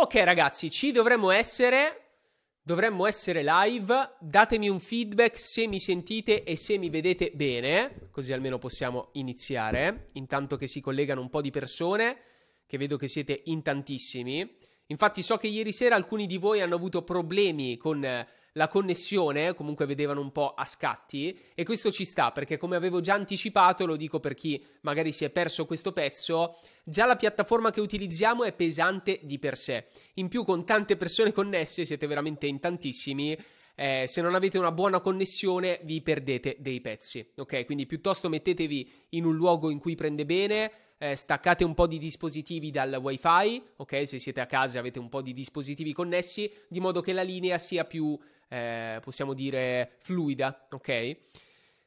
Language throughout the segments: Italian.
Ok ragazzi, ci dovremmo essere, dovremmo essere live, datemi un feedback se mi sentite e se mi vedete bene, così almeno possiamo iniziare, intanto che si collegano un po' di persone, che vedo che siete in tantissimi. Infatti so che ieri sera alcuni di voi hanno avuto problemi con eh, la connessione, comunque vedevano un po' a scatti e questo ci sta perché come avevo già anticipato, lo dico per chi magari si è perso questo pezzo, già la piattaforma che utilizziamo è pesante di per sé. In più con tante persone connesse, siete veramente in tantissimi, eh, se non avete una buona connessione vi perdete dei pezzi, ok? Quindi piuttosto mettetevi in un luogo in cui prende bene, eh, staccate un po' di dispositivi dal wifi, ok? Se siete a casa e avete un po' di dispositivi connessi, di modo che la linea sia più, eh, possiamo dire, fluida, ok?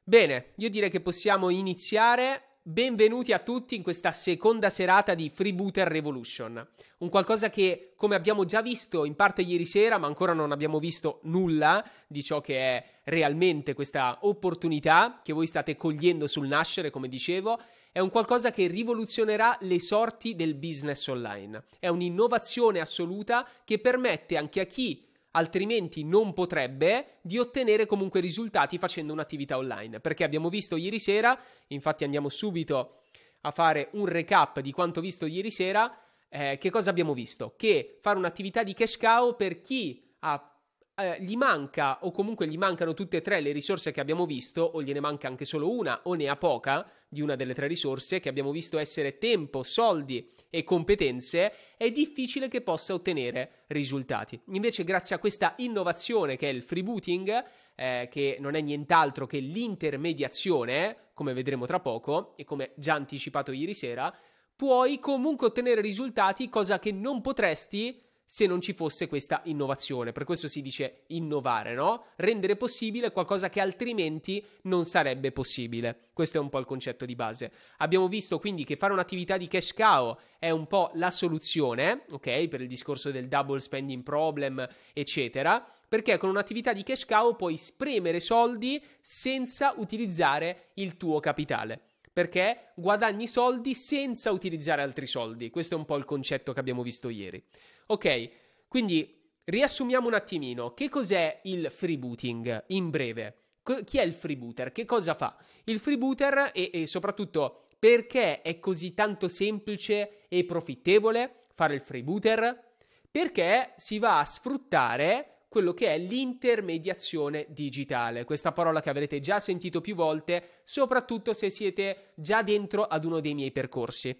Bene, io direi che possiamo iniziare. Benvenuti a tutti in questa seconda serata di Freebooter Revolution. Un qualcosa che, come abbiamo già visto in parte ieri sera, ma ancora non abbiamo visto nulla di ciò che è realmente questa opportunità che voi state cogliendo sul nascere, come dicevo, è un qualcosa che rivoluzionerà le sorti del business online. È un'innovazione assoluta che permette anche a chi altrimenti non potrebbe, di ottenere comunque risultati facendo un'attività online. Perché abbiamo visto ieri sera, infatti andiamo subito a fare un recap di quanto visto ieri sera, eh, che cosa abbiamo visto? Che fare un'attività di cash cow per chi ha eh, gli manca o comunque gli mancano tutte e tre le risorse che abbiamo visto o gliene manca anche solo una o ne ha poca di una delle tre risorse che abbiamo visto essere tempo, soldi e competenze, è difficile che possa ottenere risultati. Invece grazie a questa innovazione che è il freebooting, eh, che non è nient'altro che l'intermediazione, come vedremo tra poco e come già anticipato ieri sera, puoi comunque ottenere risultati, cosa che non potresti se non ci fosse questa innovazione. Per questo si dice innovare, no? Rendere possibile qualcosa che altrimenti non sarebbe possibile. Questo è un po' il concetto di base. Abbiamo visto quindi che fare un'attività di cash cow è un po' la soluzione, ok? Per il discorso del double spending problem, eccetera, perché con un'attività di cash cow puoi spremere soldi senza utilizzare il tuo capitale perché guadagni soldi senza utilizzare altri soldi. Questo è un po' il concetto che abbiamo visto ieri. Ok, quindi riassumiamo un attimino. Che cos'è il freebooting in breve? Chi è il freebooter? Che cosa fa? Il freebooter e, e soprattutto perché è così tanto semplice e profittevole fare il freebooter? Perché si va a sfruttare quello che è l'intermediazione digitale. Questa parola che avrete già sentito più volte, soprattutto se siete già dentro ad uno dei miei percorsi.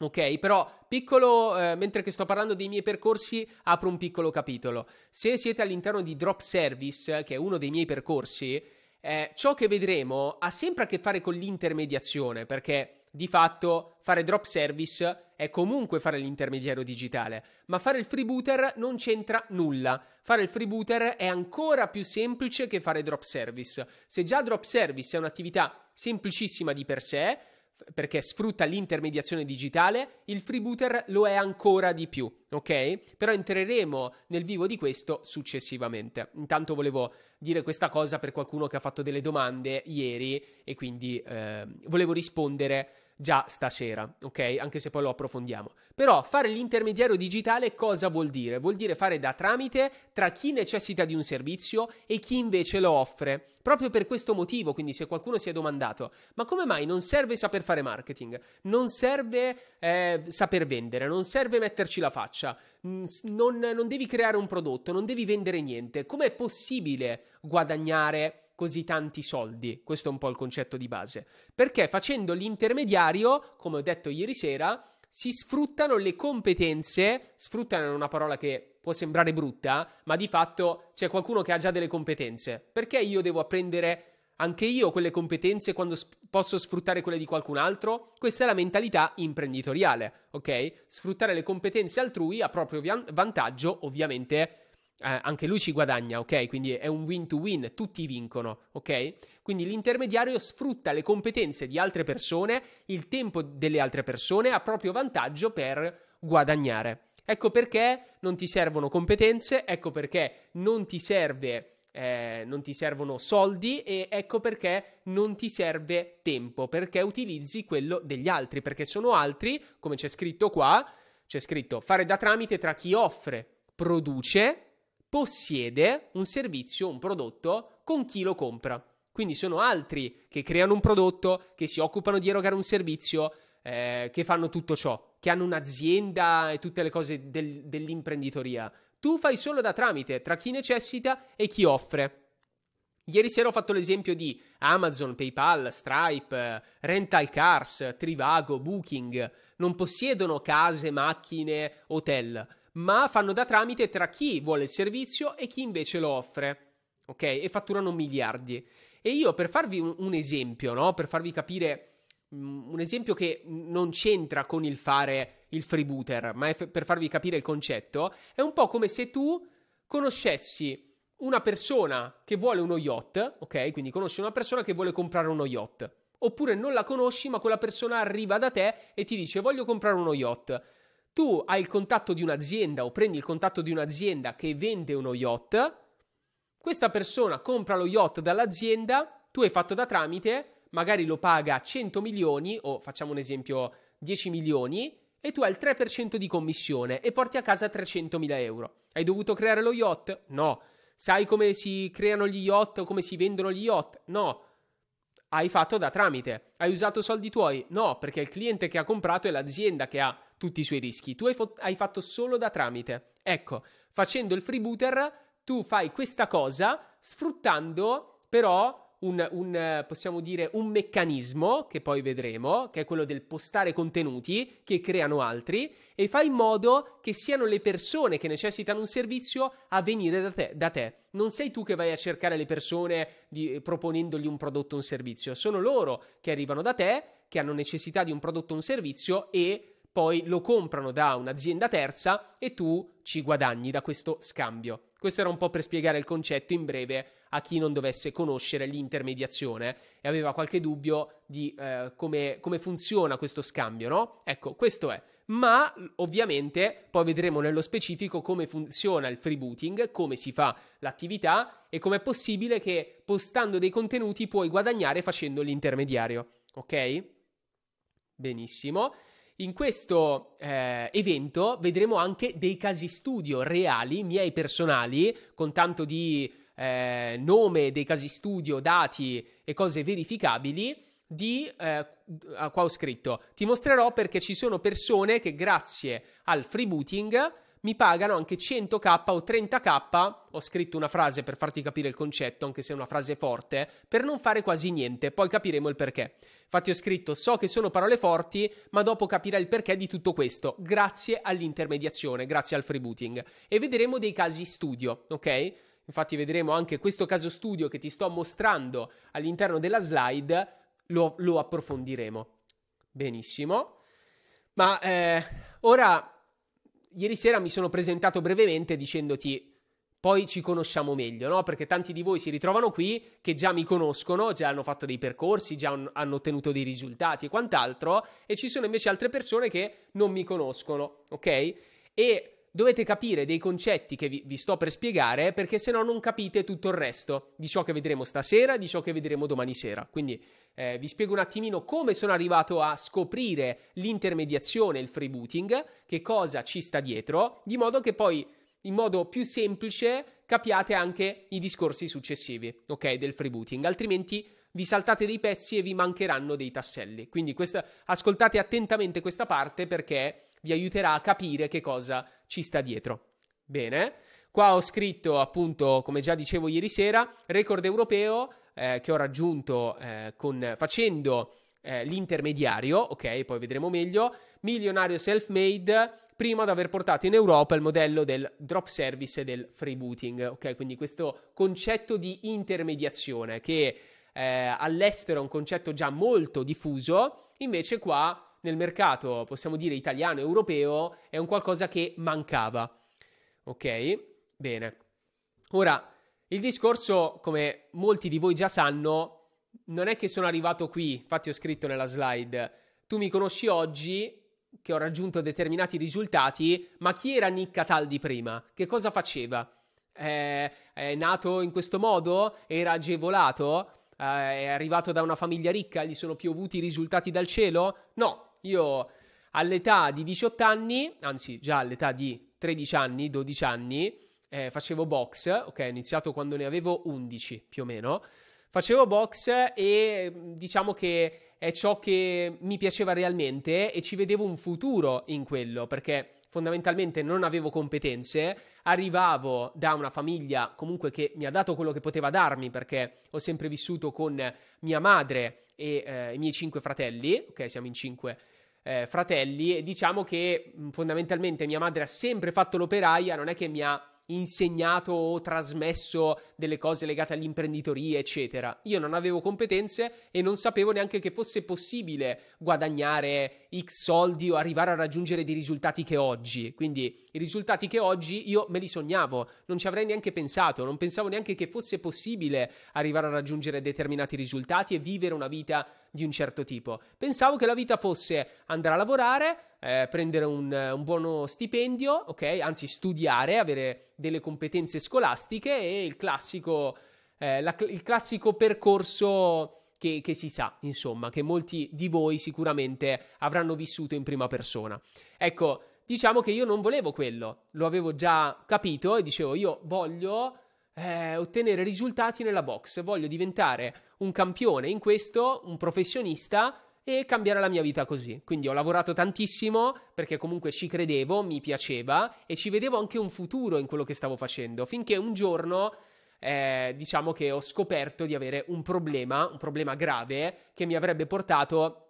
Ok, però piccolo, eh, mentre che sto parlando dei miei percorsi, apro un piccolo capitolo. Se siete all'interno di Drop Service, che è uno dei miei percorsi, eh, ciò che vedremo ha sempre a che fare con l'intermediazione, perché di fatto fare drop service è comunque fare l'intermediario digitale, ma fare il freebooter non c'entra nulla. Fare il freebooter è ancora più semplice che fare drop service. Se già drop service è un'attività semplicissima di per sé, perché sfrutta l'intermediazione digitale, il freebooter lo è ancora di più, ok? Però entreremo nel vivo di questo successivamente. Intanto volevo dire questa cosa per qualcuno che ha fatto delle domande ieri e quindi eh, volevo rispondere già stasera, ok? Anche se poi lo approfondiamo. Però fare l'intermediario digitale cosa vuol dire? Vuol dire fare da tramite tra chi necessita di un servizio e chi invece lo offre. Proprio per questo motivo, quindi se qualcuno si è domandato, ma come mai non serve saper fare marketing? Non serve eh, saper vendere, non serve metterci la faccia, mm, non, non devi creare un prodotto, non devi vendere niente. Com'è possibile guadagnare così tanti soldi. Questo è un po' il concetto di base. Perché facendo l'intermediario, come ho detto ieri sera, si sfruttano le competenze, sfruttano è una parola che può sembrare brutta, ma di fatto c'è qualcuno che ha già delle competenze. Perché io devo apprendere anche io quelle competenze quando sp- posso sfruttare quelle di qualcun altro? Questa è la mentalità imprenditoriale, ok? Sfruttare le competenze altrui a proprio vi- vantaggio, ovviamente eh, anche lui ci guadagna, ok? Quindi è un win-to-win, tutti vincono, ok? Quindi l'intermediario sfrutta le competenze di altre persone, il tempo delle altre persone a proprio vantaggio per guadagnare. Ecco perché non ti servono competenze, ecco perché non ti serve... Eh, non ti servono soldi e ecco perché non ti serve tempo, perché utilizzi quello degli altri, perché sono altri, come c'è scritto qua, c'è scritto fare da tramite tra chi offre, produce possiede un servizio, un prodotto con chi lo compra. Quindi sono altri che creano un prodotto, che si occupano di erogare un servizio, eh, che fanno tutto ciò, che hanno un'azienda e tutte le cose del, dell'imprenditoria. Tu fai solo da tramite tra chi necessita e chi offre. Ieri sera ho fatto l'esempio di Amazon, PayPal, Stripe, eh, Rental Cars, Trivago, Booking. Non possiedono case, macchine, hotel ma fanno da tramite tra chi vuole il servizio e chi invece lo offre, ok? E fatturano miliardi. E io per farvi un, un esempio, no? Per farvi capire mm, un esempio che non c'entra con il fare il freebooter, ma f- per farvi capire il concetto, è un po' come se tu conoscessi una persona che vuole uno yacht, ok? Quindi conosci una persona che vuole comprare uno yacht. Oppure non la conosci, ma quella persona arriva da te e ti dice voglio comprare uno yacht tu hai il contatto di un'azienda o prendi il contatto di un'azienda che vende uno yacht, questa persona compra lo yacht dall'azienda, tu hai fatto da tramite, magari lo paga 100 milioni o facciamo un esempio 10 milioni e tu hai il 3% di commissione e porti a casa 300 mila euro. Hai dovuto creare lo yacht? No. Sai come si creano gli yacht o come si vendono gli yacht? No hai fatto da tramite. Hai usato soldi tuoi? No, perché il cliente che ha comprato è l'azienda che ha tutti i suoi rischi. Tu hai, fo- hai fatto solo da tramite. Ecco, facendo il freebooter, tu fai questa cosa sfruttando però un, un, possiamo dire, un meccanismo che poi vedremo, che è quello del postare contenuti che creano altri e fai in modo che siano le persone che necessitano un servizio a venire da te. Da te. Non sei tu che vai a cercare le persone di, proponendogli un prodotto o un servizio, sono loro che arrivano da te, che hanno necessità di un prodotto o un servizio e poi lo comprano da un'azienda terza e tu ci guadagni da questo scambio. Questo era un po' per spiegare il concetto in breve a chi non dovesse conoscere l'intermediazione e aveva qualche dubbio di eh, come, come, funziona questo scambio, no? Ecco, questo è. Ma ovviamente poi vedremo nello specifico come funziona il freebooting, come si fa l'attività e com'è possibile che postando dei contenuti puoi guadagnare facendo l'intermediario, ok? Benissimo. In questo eh, evento vedremo anche dei casi studio reali, miei personali, con tanto di eh, nome dei casi studio, dati e cose verificabili di eh, qua ho scritto ti mostrerò perché ci sono persone che grazie al freebooting mi pagano anche 100k o 30k ho scritto una frase per farti capire il concetto anche se è una frase forte per non fare quasi niente poi capiremo il perché infatti ho scritto so che sono parole forti ma dopo capirai il perché di tutto questo grazie all'intermediazione grazie al freebooting e vedremo dei casi studio ok infatti vedremo anche questo caso studio che ti sto mostrando all'interno della slide, lo, lo approfondiremo. Benissimo. Ma eh, ora, ieri sera mi sono presentato brevemente dicendoti poi ci conosciamo meglio, no? Perché tanti di voi si ritrovano qui che già mi conoscono, già hanno fatto dei percorsi, già un, hanno ottenuto dei risultati e quant'altro, e ci sono invece altre persone che non mi conoscono, ok? E dovete capire dei concetti che vi, vi sto per spiegare perché se no non capite tutto il resto di ciò che vedremo stasera e di ciò che vedremo domani sera. Quindi eh, vi spiego un attimino come sono arrivato a scoprire l'intermediazione, il freebooting, che cosa ci sta dietro, di modo che poi in modo più semplice capiate anche i discorsi successivi, ok, del freebooting, altrimenti vi saltate dei pezzi e vi mancheranno dei tasselli. Quindi questa, ascoltate attentamente questa parte perché vi aiuterà a capire che cosa ci sta dietro. Bene, qua ho scritto appunto, come già dicevo ieri sera, record europeo eh, che ho raggiunto eh, con, facendo eh, l'intermediario, ok, poi vedremo meglio, milionario self-made, prima di aver portato in Europa il modello del drop service e del freebooting, ok, quindi questo concetto di intermediazione che eh, all'estero è un concetto già molto diffuso, invece qua nel mercato, possiamo dire italiano, europeo, è un qualcosa che mancava. Ok? Bene. Ora, il discorso, come molti di voi già sanno, non è che sono arrivato qui, infatti ho scritto nella slide, tu mi conosci oggi, che ho raggiunto determinati risultati, ma chi era Nicca Tal di prima? Che cosa faceva? Eh, è nato in questo modo? Era agevolato? Eh, è arrivato da una famiglia ricca? Gli sono piovuti i risultati dal cielo? No, io all'età di 18 anni, anzi già all'età di 13 anni, 12 anni, eh, facevo box, ok, ho iniziato quando ne avevo 11 più o meno, facevo box e mm, diciamo che è ciò che mi piaceva realmente e ci vedevo un futuro in quello, perché fondamentalmente non avevo competenze, arrivavo da una famiglia comunque che mi ha dato quello che poteva darmi perché ho sempre vissuto con mia madre e eh, i miei cinque fratelli, ok siamo in cinque eh, fratelli e diciamo che fondamentalmente mia madre ha sempre fatto l'operaia, non è che mi ha insegnato o trasmesso delle cose legate all'imprenditoria, eccetera. Io non avevo competenze e non sapevo neanche che fosse possibile guadagnare X soldi o arrivare a raggiungere dei risultati che oggi. Quindi i risultati che oggi io me li sognavo, non ci avrei neanche pensato, non pensavo neanche che fosse possibile arrivare a raggiungere determinati risultati e vivere una vita di un certo tipo. Pensavo che la vita fosse andare a lavorare, eh, prendere un, eh, un, buono stipendio, ok? Anzi, studiare, avere delle competenze scolastiche e il classico, eh, la, il classico percorso che, che, si sa, insomma, che molti di voi sicuramente avranno vissuto in prima persona. Ecco, diciamo che io non volevo quello, lo avevo già capito e dicevo io voglio eh, ottenere risultati nella box, voglio diventare un campione in questo, un professionista e cambiare la mia vita così. Quindi ho lavorato tantissimo perché comunque ci credevo, mi piaceva e ci vedevo anche un futuro in quello che stavo facendo, finché un giorno eh, diciamo che ho scoperto di avere un problema, un problema grave che mi avrebbe portato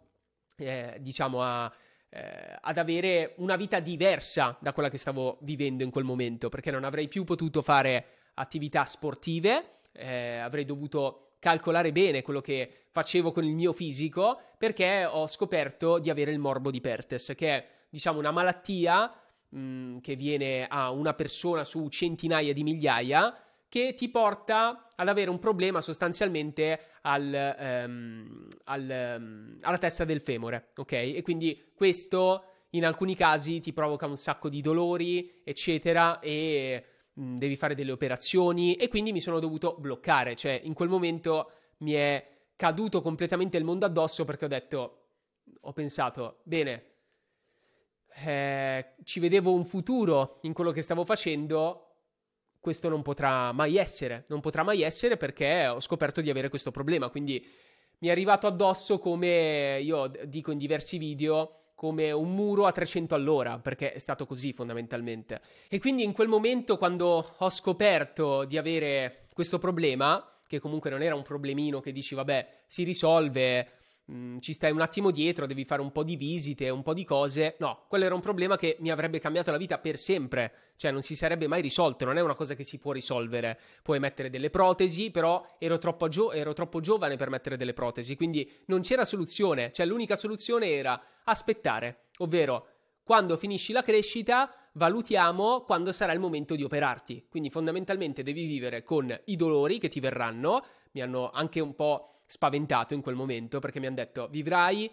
eh, diciamo a, eh, ad avere una vita diversa da quella che stavo vivendo in quel momento, perché non avrei più potuto fare attività sportive, eh, avrei dovuto calcolare bene quello che facevo con il mio fisico perché ho scoperto di avere il morbo di Pertes, che è diciamo una malattia mh, mm, che viene a una persona su centinaia di migliaia che ti porta ad avere un problema sostanzialmente al, ehm, al, ehm, alla testa del femore, ok? E quindi questo in alcuni casi ti provoca un sacco di dolori, eccetera, e Mm, devi fare delle operazioni e quindi mi sono dovuto bloccare, cioè in quel momento mi è caduto completamente il mondo addosso perché ho detto, ho pensato, bene, eh, ci vedevo un futuro in quello che stavo facendo, questo non potrà mai essere, non potrà mai essere perché ho scoperto di avere questo problema, quindi mi è arrivato addosso come io dico in diversi video come un muro a 300 all'ora, perché è stato così fondamentalmente. E quindi in quel momento quando ho scoperto di avere questo problema, che comunque non era un problemino che dici vabbè si risolve Mm, ci stai un attimo dietro, devi fare un po' di visite, un po' di cose. No, quello era un problema che mi avrebbe cambiato la vita per sempre, cioè non si sarebbe mai risolto, non è una cosa che si può risolvere. Puoi mettere delle protesi, però ero troppo, gio- ero troppo giovane per mettere delle protesi, quindi non c'era soluzione, cioè l'unica soluzione era aspettare, ovvero quando finisci la crescita valutiamo quando sarà il momento di operarti. Quindi fondamentalmente devi vivere con i dolori che ti verranno, mi hanno anche un po' spaventato in quel momento perché mi hanno detto vivrai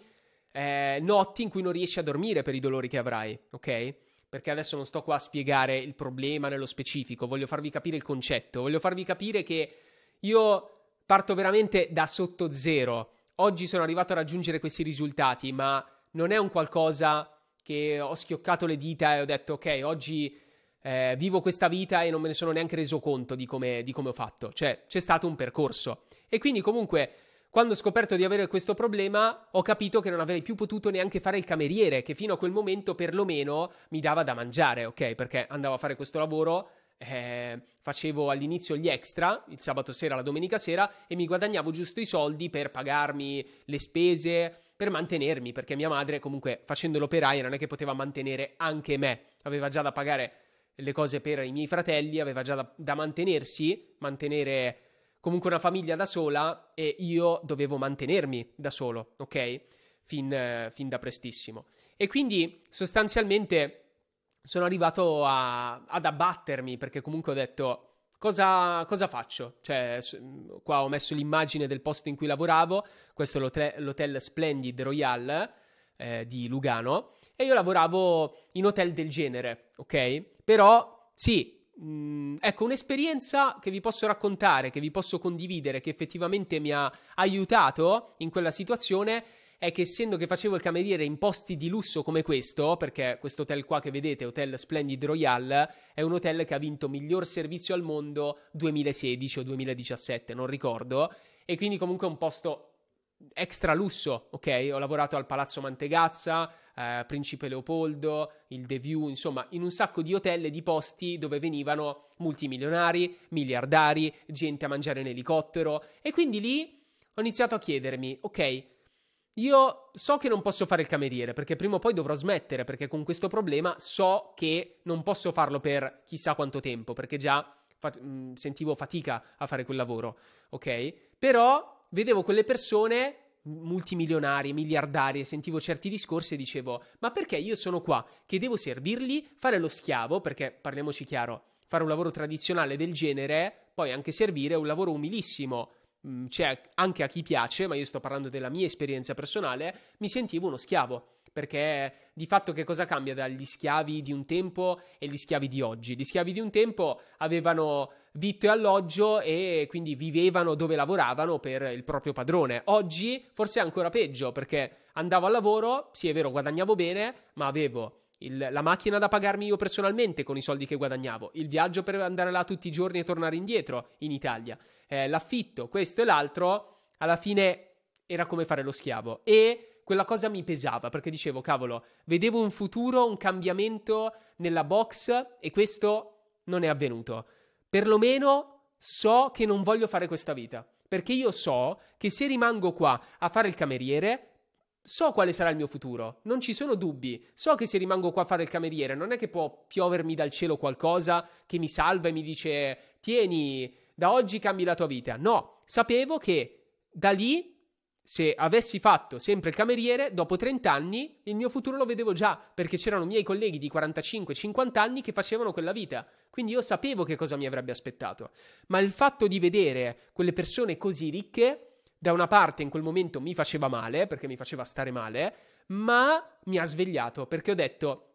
eh, notti in cui non riesci a dormire per i dolori che avrai, ok? Perché adesso non sto qua a spiegare il problema nello specifico, voglio farvi capire il concetto, voglio farvi capire che io parto veramente da sotto zero. Oggi sono arrivato a raggiungere questi risultati, ma non è un qualcosa che ho schioccato le dita e ho detto ok, oggi eh, vivo questa vita e non me ne sono neanche reso conto di come, di come ho fatto, cioè c'è stato un percorso. E quindi comunque quando ho scoperto di avere questo problema, ho capito che non avrei più potuto neanche fare il cameriere, che fino a quel momento perlomeno mi dava da mangiare, ok? Perché andavo a fare questo lavoro eh, facevo all'inizio gli extra, il sabato sera, la domenica sera, e mi guadagnavo giusto i soldi per pagarmi le spese, per mantenermi, perché mia madre comunque facendo l'operaia non è che poteva mantenere anche me, aveva già da pagare le cose per i miei fratelli, aveva già da, da mantenersi, mantenere comunque una famiglia da sola e io dovevo mantenermi da solo, ok? Fin, eh, fin da prestissimo. E quindi sostanzialmente sono arrivato a, ad abbattermi perché comunque ho detto cosa, cosa faccio? Cioè, qua ho messo l'immagine del posto in cui lavoravo, questo è l'hotel, l'hotel Splendid Royal eh, di Lugano e io lavoravo in hotel del genere, ok? Però sì, mh, mm, ecco un'esperienza che vi posso raccontare, che vi posso condividere, che effettivamente mi ha aiutato in quella situazione è che essendo che facevo il cameriere in posti di lusso come questo, perché questo hotel qua che vedete, Hotel Splendid Royal, è un hotel che ha vinto miglior servizio al mondo 2016 o 2017, non ricordo, e quindi comunque è un posto extra lusso, ok? Ho lavorato al Palazzo Mantegazza, eh, Principe Leopoldo, il The View, insomma, in un sacco di hotel e di posti dove venivano multimilionari, miliardari, gente a mangiare in elicottero e quindi lì ho iniziato a chiedermi, ok, io so che non posso fare il cameriere perché prima o poi dovrò smettere perché con questo problema so che non posso farlo per chissà quanto tempo perché già fat- mm, sentivo fatica a fare quel lavoro, ok? Però vedevo quelle persone multimilionarie, miliardarie, sentivo certi discorsi e dicevo ma perché io sono qua che devo servirli, fare lo schiavo perché parliamoci chiaro, fare un lavoro tradizionale del genere, poi anche servire è un lavoro umilissimo cioè anche a chi piace, ma io sto parlando della mia esperienza personale, mi sentivo uno schiavo perché di fatto che cosa cambia dagli schiavi di un tempo e gli schiavi di oggi? Gli schiavi di un tempo avevano vitto e alloggio e quindi vivevano dove lavoravano per il proprio padrone. Oggi forse è ancora peggio perché andavo al lavoro, sì è vero guadagnavo bene, ma avevo il, la macchina da pagarmi io personalmente con i soldi che guadagnavo, il viaggio per andare là tutti i giorni e tornare indietro in Italia, eh, l'affitto, questo e l'altro, alla fine era come fare lo schiavo. E quella cosa mi pesava perché dicevo, cavolo, vedevo un futuro, un cambiamento nella box e questo non è avvenuto. Perlomeno so che non voglio fare questa vita. Perché io so che se rimango qua a fare il cameriere, so quale sarà il mio futuro, non ci sono dubbi, so che se rimango qua a fare il cameriere non è che può piovermi dal cielo qualcosa che mi salva e mi dice tieni, da oggi cambi la tua vita. No, sapevo che da lì, se avessi fatto sempre il cameriere, dopo 30 anni il mio futuro lo vedevo già, perché c'erano miei colleghi di 45-50 anni che facevano quella vita, quindi io sapevo che cosa mi avrebbe aspettato. Ma il fatto di vedere quelle persone così ricche da una parte in quel momento mi faceva male, perché mi faceva stare male, ma mi ha svegliato perché ho detto,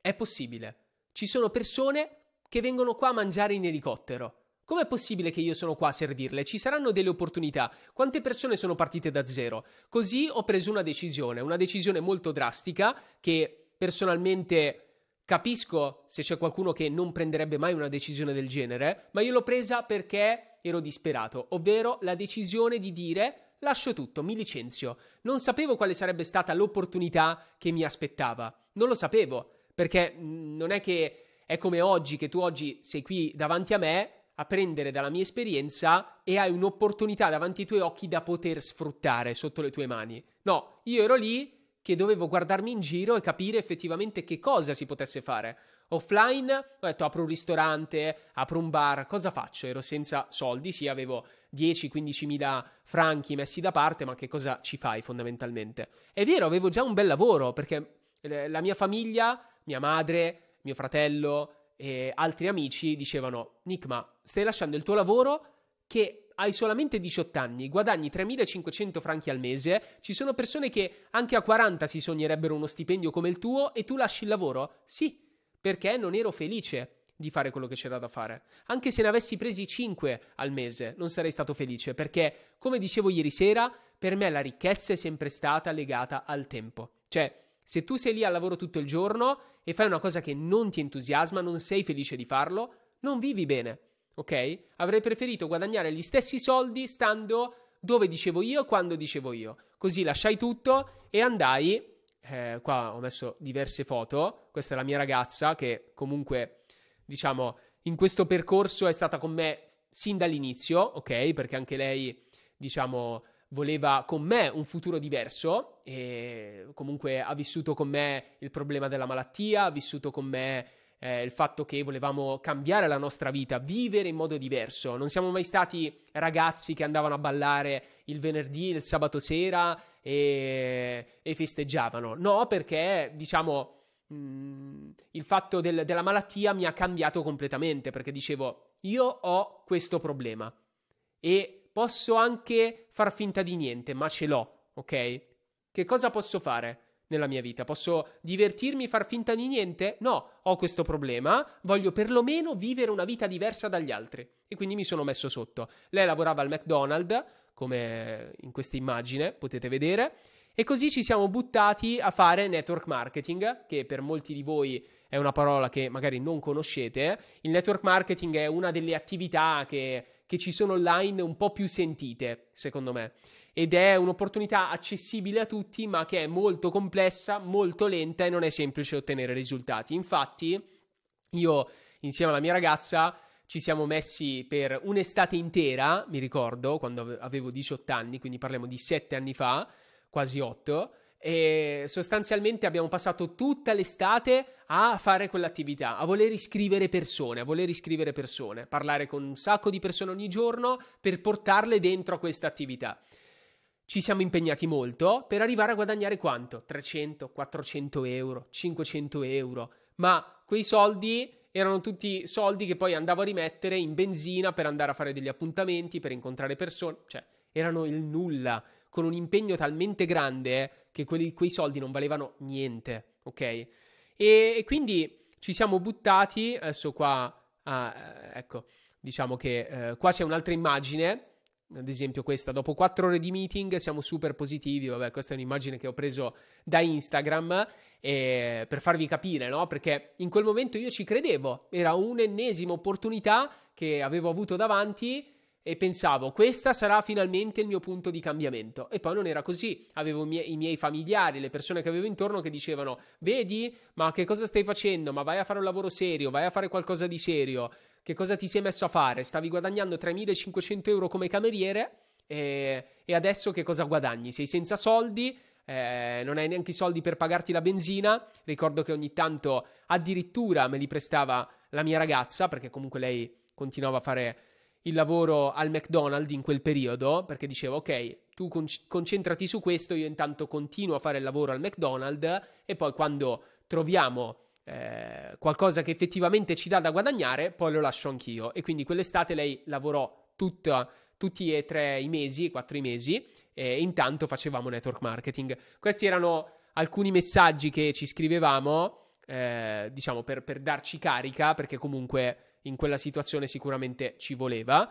è possibile, ci sono persone che vengono qua a mangiare in elicottero. Com'è possibile che io sono qua a servirle? Ci saranno delle opportunità. Quante persone sono partite da zero? Così ho preso una decisione, una decisione molto drastica che personalmente Capisco se c'è qualcuno che non prenderebbe mai una decisione del genere, ma io l'ho presa perché ero disperato, ovvero la decisione di dire lascio tutto, mi licenzio. Non sapevo quale sarebbe stata l'opportunità che mi aspettava, non lo sapevo, perché mm, non è che è come oggi che tu oggi sei qui davanti a me a prendere dalla mia esperienza e hai un'opportunità davanti ai tuoi occhi da poter sfruttare sotto le tue mani. No, io ero lì che dovevo guardarmi in giro e capire effettivamente che cosa si potesse fare. Offline ho detto apro un ristorante, apro un bar, cosa faccio? Ero senza soldi, sì, avevo 10-15 mila franchi messi da parte, ma che cosa ci fai fondamentalmente? È vero, avevo già un bel lavoro perché eh, la mia famiglia, mia madre, mio fratello e altri amici dicevano Nick, ma stai lasciando il tuo lavoro che hai solamente 18 anni, guadagni 3.500 franchi al mese, ci sono persone che anche a 40 si sognerebbero uno stipendio come il tuo e tu lasci il lavoro? Sì, perché non ero felice di fare quello che c'era da fare. Anche se ne avessi presi 5 al mese, non sarei stato felice perché, come dicevo ieri sera, per me la ricchezza è sempre stata legata al tempo. Cioè, se tu sei lì al lavoro tutto il giorno e fai una cosa che non ti entusiasma, non sei felice di farlo, non vivi bene ok? Avrei preferito guadagnare gli stessi soldi stando dove dicevo io e quando dicevo io. Così lasciai tutto e andai. Eh, qua ho messo diverse foto. Questa è la mia ragazza che comunque, diciamo, in questo percorso è stata con me sin dall'inizio, ok? Perché anche lei, diciamo, voleva con me un futuro diverso e comunque ha vissuto con me il problema della malattia, ha vissuto con me eh, il fatto che volevamo cambiare la nostra vita, vivere in modo diverso. Non siamo mai stati ragazzi che andavano a ballare il venerdì, il sabato sera e, e festeggiavano. No, perché diciamo mh, mm, il fatto del, della malattia mi ha cambiato completamente perché dicevo io ho questo problema e posso anche far finta di niente, ma ce l'ho, ok? Che cosa posso fare? nella mia vita. Posso divertirmi, far finta di niente? No, ho questo problema, voglio perlomeno vivere una vita diversa dagli altri. E quindi mi sono messo sotto. Lei lavorava al McDonald's, come in questa immagine potete vedere, e così ci siamo buttati a fare network marketing, che per molti di voi è una parola che magari non conoscete. Il network marketing è una delle attività che, che ci sono online un po' più sentite, secondo me ed è un'opportunità accessibile a tutti ma che è molto complessa, molto lenta e non è semplice ottenere risultati. Infatti io insieme alla mia ragazza ci siamo messi per un'estate intera, mi ricordo, quando avevo 18 anni, quindi parliamo di 7 anni fa, quasi 8, e sostanzialmente abbiamo passato tutta l'estate a fare quell'attività, a voler iscrivere persone, a voler iscrivere persone, parlare con un sacco di persone ogni giorno per portarle dentro a questa attività ci siamo impegnati molto per arrivare a guadagnare quanto? 300, 400 euro, 500 euro. Ma quei soldi erano tutti soldi che poi andavo a rimettere in benzina per andare a fare degli appuntamenti, per incontrare persone, cioè erano il nulla, con un impegno talmente grande eh, che quelli, quei soldi non valevano niente, ok? E, e quindi ci siamo buttati, adesso qua, ah, eh, ecco, diciamo che eh, qua c'è un'altra immagine ad esempio questa, dopo quattro ore di meeting siamo super positivi, vabbè questa è un'immagine che ho preso da Instagram eh, per farvi capire, no? Perché in quel momento io ci credevo, era un'ennesima opportunità che avevo avuto davanti e pensavo questa sarà finalmente il mio punto di cambiamento e poi non era così avevo mie- i miei familiari le persone che avevo intorno che dicevano vedi ma che cosa stai facendo ma vai a fare un lavoro serio vai a fare qualcosa di serio che cosa ti sei messo a fare? Stavi guadagnando 3.500 euro come cameriere e, eh, e adesso che cosa guadagni? Sei senza soldi, eh, non hai neanche i soldi per pagarti la benzina. Ricordo che ogni tanto addirittura me li prestava la mia ragazza, perché comunque lei continuava a fare il lavoro al McDonald's in quel periodo, perché dicevo, ok, tu con- concentrati su questo, io intanto continuo a fare il lavoro al McDonald's e poi quando troviamo eh, qualcosa che effettivamente ci dà da guadagnare, poi lo lascio anch'io. E quindi quell'estate lei lavorò tutta, tutti e tre i mesi, quattro i mesi, e intanto facevamo network marketing. Questi erano alcuni messaggi che ci scrivevamo, eh, diciamo, per, per darci carica, perché comunque in quella situazione sicuramente ci voleva.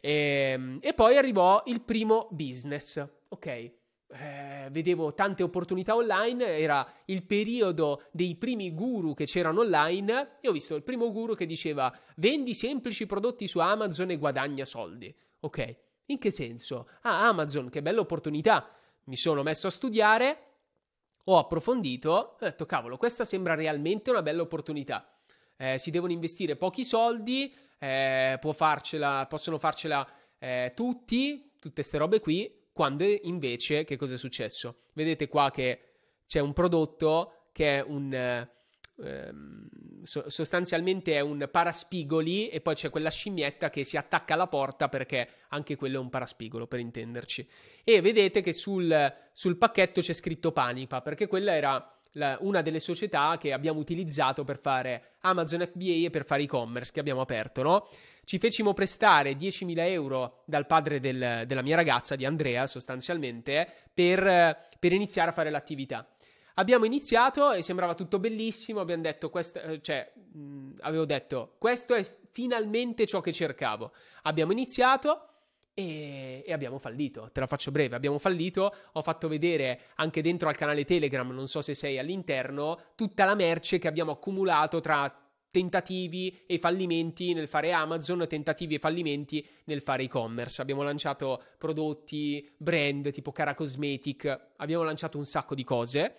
E, ehm, e, poi arrivò il primo business, ok? eh, vedevo tante opportunità online, era il periodo dei primi guru che c'erano online e ho visto il primo guru che diceva vendi semplici prodotti su Amazon e guadagna soldi. Ok, in che senso? Ah, Amazon, che bella opportunità. Mi sono messo a studiare, ho approfondito, ho detto cavolo, questa sembra realmente una bella opportunità. Eh, si devono investire pochi soldi, eh, può farcela, possono farcela eh, tutti, tutte queste robe qui, quando invece che cosa è successo? Vedete qua che c'è un prodotto che è un... Eh, ehm, sostanzialmente è un paraspigoli e poi c'è quella scimmietta che si attacca alla porta perché anche quello è un paraspigolo per intenderci e vedete che sul, sul pacchetto c'è scritto Panipa perché quella era la, una delle società che abbiamo utilizzato per fare Amazon FBA e per fare e-commerce che abbiamo aperto no? Ci fecimo prestare 10.000 euro dal padre del, della mia ragazza, di Andrea sostanzialmente, per, per iniziare a fare l'attività. Abbiamo iniziato e sembrava tutto bellissimo. Abbiamo detto, quest- eh, cioè, mh, avevo detto, questo è finalmente ciò che cercavo. Abbiamo iniziato e, e, abbiamo fallito. Te la faccio breve: abbiamo fallito. Ho fatto vedere anche dentro al canale Telegram, non so se sei all'interno, tutta la merce che abbiamo accumulato tra tentativi e fallimenti nel fare Amazon, tentativi e fallimenti nel fare e-commerce. Abbiamo lanciato prodotti, brand tipo Cara Cosmetic, abbiamo lanciato un sacco di cose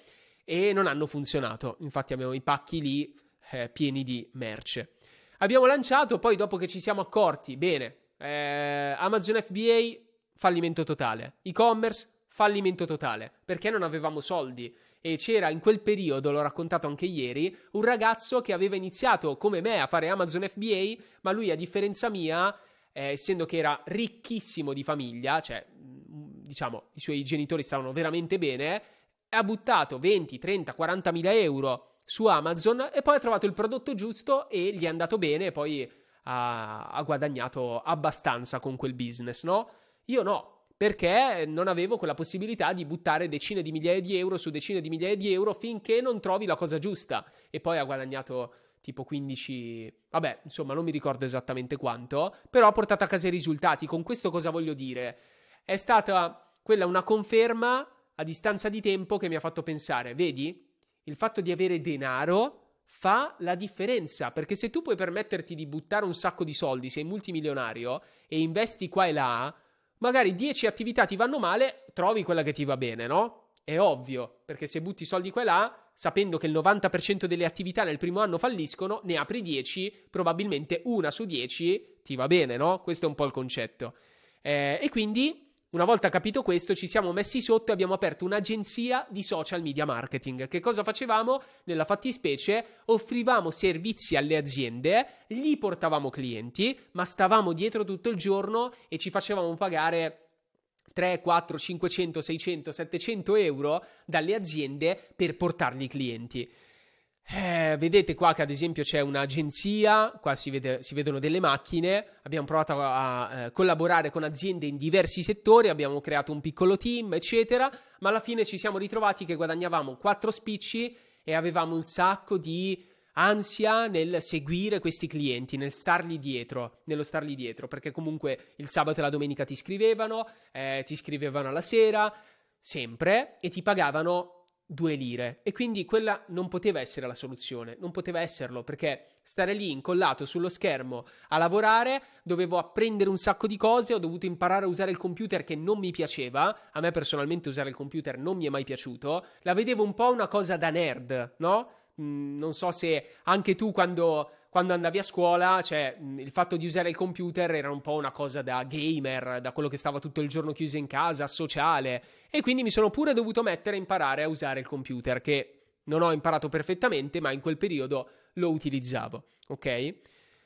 e non hanno funzionato. Infatti abbiamo i pacchi lì eh, pieni di merce. Abbiamo lanciato, poi dopo che ci siamo accorti, bene, eh, Amazon FBA fallimento totale, e-commerce fallimento totale, perché non avevamo soldi e c'era in quel periodo, l'ho raccontato anche ieri, un ragazzo che aveva iniziato come me a fare Amazon FBA, ma lui a differenza mia, eh, essendo che era ricchissimo di famiglia, cioè mm, diciamo i suoi genitori stavano veramente bene, ha buttato 20, 30, 40 mila euro su Amazon e poi ha trovato il prodotto giusto e gli è andato bene e poi ha, ha guadagnato abbastanza con quel business, no? Io no, perché non avevo quella possibilità di buttare decine di migliaia di euro su decine di migliaia di euro finché non trovi la cosa giusta. E poi ha guadagnato tipo 15, vabbè, insomma, non mi ricordo esattamente quanto, però ha portato a casa i risultati. Con questo cosa voglio dire? È stata quella una conferma a distanza di tempo che mi ha fatto pensare, vedi, il fatto di avere denaro fa la differenza, perché se tu puoi permetterti di buttare un sacco di soldi, sei multimilionario e investi qua e là, magari 10 attività ti vanno male, trovi quella che ti va bene, no? È ovvio, perché se butti soldi qua e là, sapendo che il 90% delle attività nel primo anno falliscono, ne apri 10, probabilmente una su 10 ti va bene, no? Questo è un po' il concetto. Eh, e quindi una volta capito questo, ci siamo messi sotto e abbiamo aperto un'agenzia di social media marketing. Che cosa facevamo? Nella fattispecie offrivamo servizi alle aziende, gli portavamo clienti, ma stavamo dietro tutto il giorno e ci facevamo pagare 3, 4, 500, 600, 700 euro dalle aziende per portargli clienti. Eh, vedete qua che ad esempio c'è un'agenzia, qua si, vede, si vedono delle macchine, abbiamo provato a, a eh, collaborare con aziende in diversi settori, abbiamo creato un piccolo team, eccetera, ma alla fine ci siamo ritrovati che guadagnavamo quattro spicci e avevamo un sacco di ansia nel seguire questi clienti, nel starli dietro, nello starli dietro, perché comunque il sabato e la domenica ti scrivevano, eh, ti scrivevano alla sera, sempre, e ti pagavano due lire e quindi quella non poteva essere la soluzione, non poteva esserlo perché stare lì incollato sullo schermo a lavorare, dovevo apprendere un sacco di cose, ho dovuto imparare a usare il computer che non mi piaceva, a me personalmente usare il computer non mi è mai piaciuto, la vedevo un po' una cosa da nerd, no? Mm, non so se anche tu quando quando andavi a scuola, cioè, il fatto di usare il computer era un po' una cosa da gamer, da quello che stava tutto il giorno chiuso in casa, sociale. E quindi mi sono pure dovuto mettere a imparare a usare il computer, che non ho imparato perfettamente, ma in quel periodo lo utilizzavo, ok?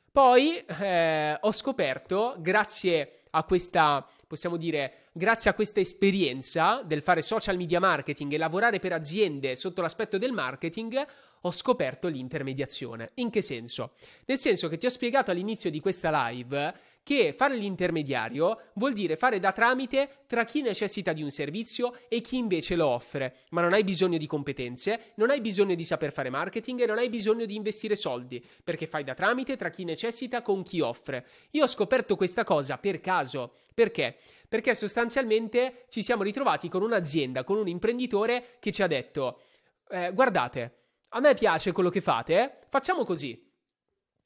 Poi eh, ho scoperto, grazie a questa possiamo dire, grazie a questa esperienza del fare social media marketing e lavorare per aziende sotto l'aspetto del marketing, ho scoperto l'intermediazione. In che senso? Nel senso che ti ho spiegato all'inizio di questa live che fare l'intermediario vuol dire fare da tramite tra chi necessita di un servizio e chi invece lo offre, ma non hai bisogno di competenze, non hai bisogno di saper fare marketing e non hai bisogno di investire soldi, perché fai da tramite tra chi necessita con chi offre. Io ho scoperto questa cosa per caso, perché? Perché sostanzialmente ci siamo ritrovati con un'azienda, con un imprenditore che ci ha detto eh, guardate, a me piace quello che fate, facciamo così.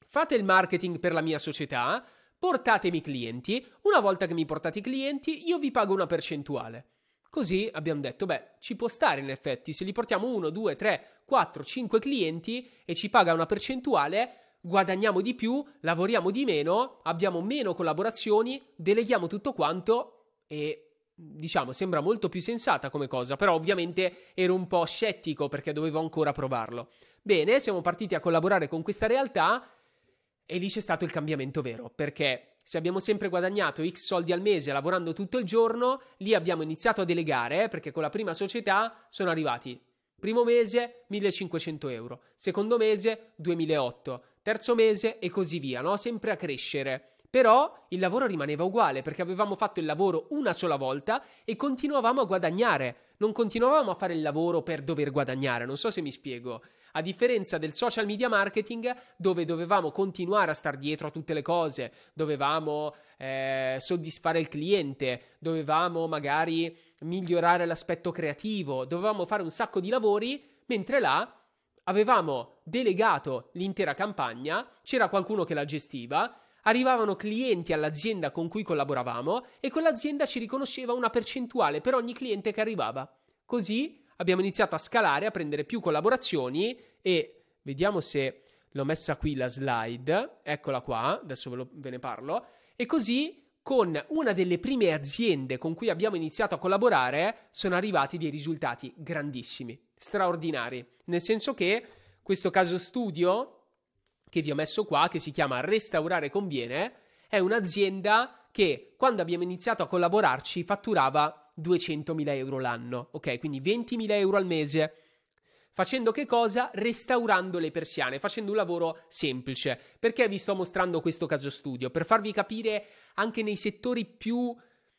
Fate il marketing per la mia società, portatemi clienti, una volta che mi portate i clienti io vi pago una percentuale. Così abbiamo detto, beh, ci può stare in effetti, se li portiamo 1, 2, 3, 4, 5 clienti e ci paga una percentuale, guadagniamo di più, lavoriamo di meno, abbiamo meno collaborazioni, deleghiamo tutto quanto e diciamo sembra molto più sensata come cosa, però ovviamente ero un po' scettico perché dovevo ancora provarlo. Bene, siamo partiti a collaborare con questa realtà e lì c'è stato il cambiamento vero, perché se abbiamo sempre guadagnato X soldi al mese lavorando tutto il giorno, lì abbiamo iniziato a delegare, eh, perché con la prima società sono arrivati primo mese 1500 euro, secondo mese 2008, terzo mese e così via, no? sempre a crescere. Però il lavoro rimaneva uguale perché avevamo fatto il lavoro una sola volta e continuavamo a guadagnare non continuavamo a fare il lavoro per dover guadagnare, non so se mi spiego. A differenza del social media marketing, dove dovevamo continuare a star dietro a tutte le cose, dovevamo eh, soddisfare il cliente, dovevamo magari migliorare l'aspetto creativo, dovevamo fare un sacco di lavori, mentre là avevamo delegato l'intera campagna, c'era qualcuno che la gestiva Arrivavano clienti all'azienda con cui collaboravamo e quell'azienda ci riconosceva una percentuale per ogni cliente che arrivava. Così abbiamo iniziato a scalare, a prendere più collaborazioni e vediamo se l'ho messa qui la slide, eccola qua, adesso ve, lo, ve ne parlo. E così con una delle prime aziende con cui abbiamo iniziato a collaborare sono arrivati dei risultati grandissimi, straordinari, nel senso che questo caso studio che vi ho messo qua, che si chiama Restaurare Conviene, è un'azienda che quando abbiamo iniziato a collaborarci fatturava 200.000 euro l'anno, ok? Quindi 20.000 euro al mese. Facendo che cosa? Restaurando le persiane, facendo un lavoro semplice. Perché vi sto mostrando questo caso studio? Per farvi capire anche nei settori più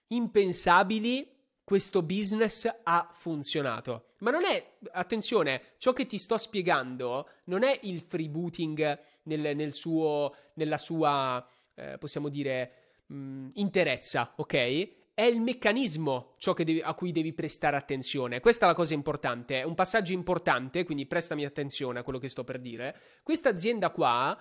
impensabili questo business ha funzionato. Ma non è, attenzione, ciò che ti sto spiegando non è il freebooting nel, nel suo, nella sua, eh, possiamo dire, mh, mm, interezza, ok? È il meccanismo ciò devi, a cui devi prestare attenzione. Questa è la cosa importante, è un passaggio importante, quindi prestami attenzione a quello che sto per dire. Questa azienda qua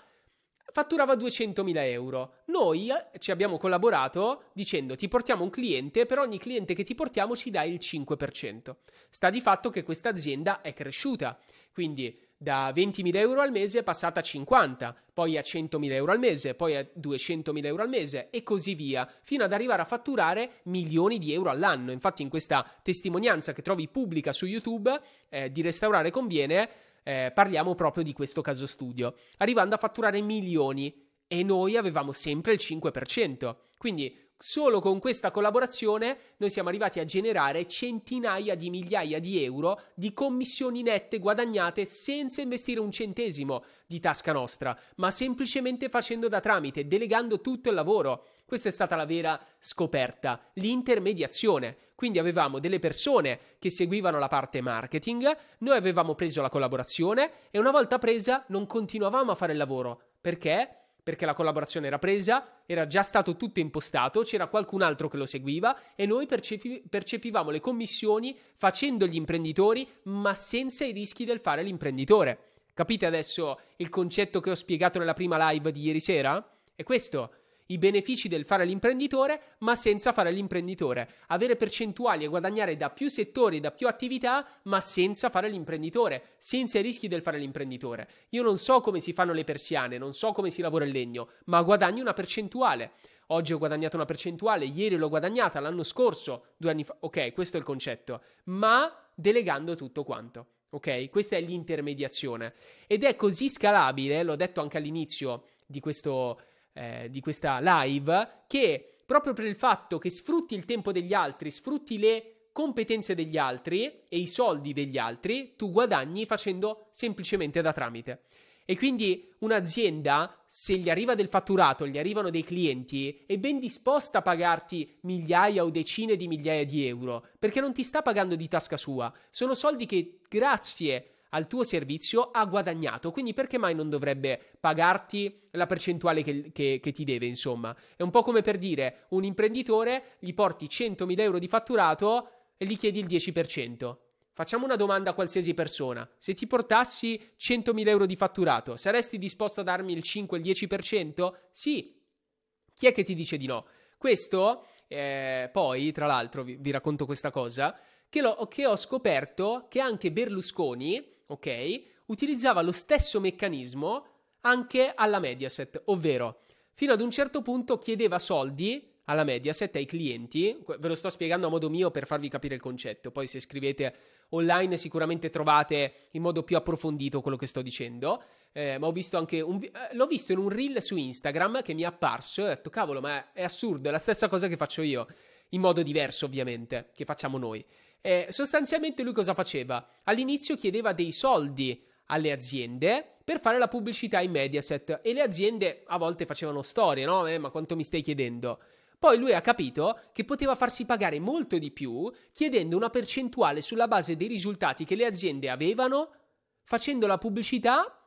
fatturava 200.000 euro. Noi eh, ci abbiamo collaborato dicendo ti portiamo un cliente, per ogni cliente che ti portiamo ci dai il 5%. Sta di fatto che questa azienda è cresciuta, quindi da 20.000 euro al mese è passata a 50, poi a 100.000 euro al mese, poi a 200.000 euro al mese e così via, fino ad arrivare a fatturare milioni di euro all'anno. Infatti in questa testimonianza che trovi pubblica su YouTube eh, di Restaurare Conviene eh, parliamo proprio di questo caso studio, arrivando a fatturare milioni e noi avevamo sempre il 5%. Quindi Solo con questa collaborazione noi siamo arrivati a generare centinaia di migliaia di euro di commissioni nette guadagnate senza investire un centesimo di tasca nostra, ma semplicemente facendo da tramite, delegando tutto il lavoro. Questa è stata la vera scoperta, l'intermediazione. Quindi avevamo delle persone che seguivano la parte marketing, noi avevamo preso la collaborazione e una volta presa non continuavamo a fare il lavoro. Perché? perché la collaborazione era presa, era già stato tutto impostato, c'era qualcun altro che lo seguiva e noi percepi- percepivamo le commissioni facendo gli imprenditori ma senza i rischi del fare l'imprenditore. Capite adesso il concetto che ho spiegato nella prima live di ieri sera? È questo i benefici del fare l'imprenditore, ma senza fare l'imprenditore, avere percentuali e guadagnare da più settori, da più attività, ma senza fare l'imprenditore, senza i rischi del fare l'imprenditore. Io non so come si fanno le persiane, non so come si lavora il legno, ma guadagno una percentuale. Oggi ho guadagnato una percentuale, ieri l'ho guadagnata, l'anno scorso, due anni fa. Ok, questo è il concetto, ma delegando tutto quanto. Ok, questa è l'intermediazione ed è così scalabile, l'ho detto anche all'inizio di questo eh, di questa live che proprio per il fatto che sfrutti il tempo degli altri, sfrutti le competenze degli altri e i soldi degli altri, tu guadagni facendo semplicemente da tramite. E quindi un'azienda, se gli arriva del fatturato, gli arrivano dei clienti, è ben disposta a pagarti migliaia o decine di migliaia di euro, perché non ti sta pagando di tasca sua, sono soldi che grazie al tuo servizio ha guadagnato, quindi perché mai non dovrebbe pagarti la percentuale che, che, che ti deve, insomma? È un po' come per dire un imprenditore gli porti 100.000 euro di fatturato e gli chiedi il 10%. Facciamo una domanda a qualsiasi persona. Se ti portassi 100.000 euro di fatturato, saresti disposto a darmi il 5, il 10%? Sì. Chi è che ti dice di no? Questo, eh, poi, tra l'altro, vi, vi racconto questa cosa, che, lo, che ho scoperto che anche Berlusconi ok? Utilizzava lo stesso meccanismo anche alla Mediaset, ovvero fino ad un certo punto chiedeva soldi alla Mediaset, ai clienti, ve lo sto spiegando a modo mio per farvi capire il concetto, poi se scrivete online sicuramente trovate in modo più approfondito quello che sto dicendo, eh, ma ho visto anche un, eh, l'ho visto in un reel su Instagram che mi è apparso e ho detto cavolo ma è assurdo, è la stessa cosa che faccio io, in modo diverso ovviamente, che facciamo noi. Eh, sostanzialmente lui cosa faceva? All'inizio chiedeva dei soldi alle aziende per fare la pubblicità in Mediaset e le aziende a volte facevano storie, no? Eh, ma quanto mi stai chiedendo? Poi lui ha capito che poteva farsi pagare molto di più chiedendo una percentuale sulla base dei risultati che le aziende avevano facendo la pubblicità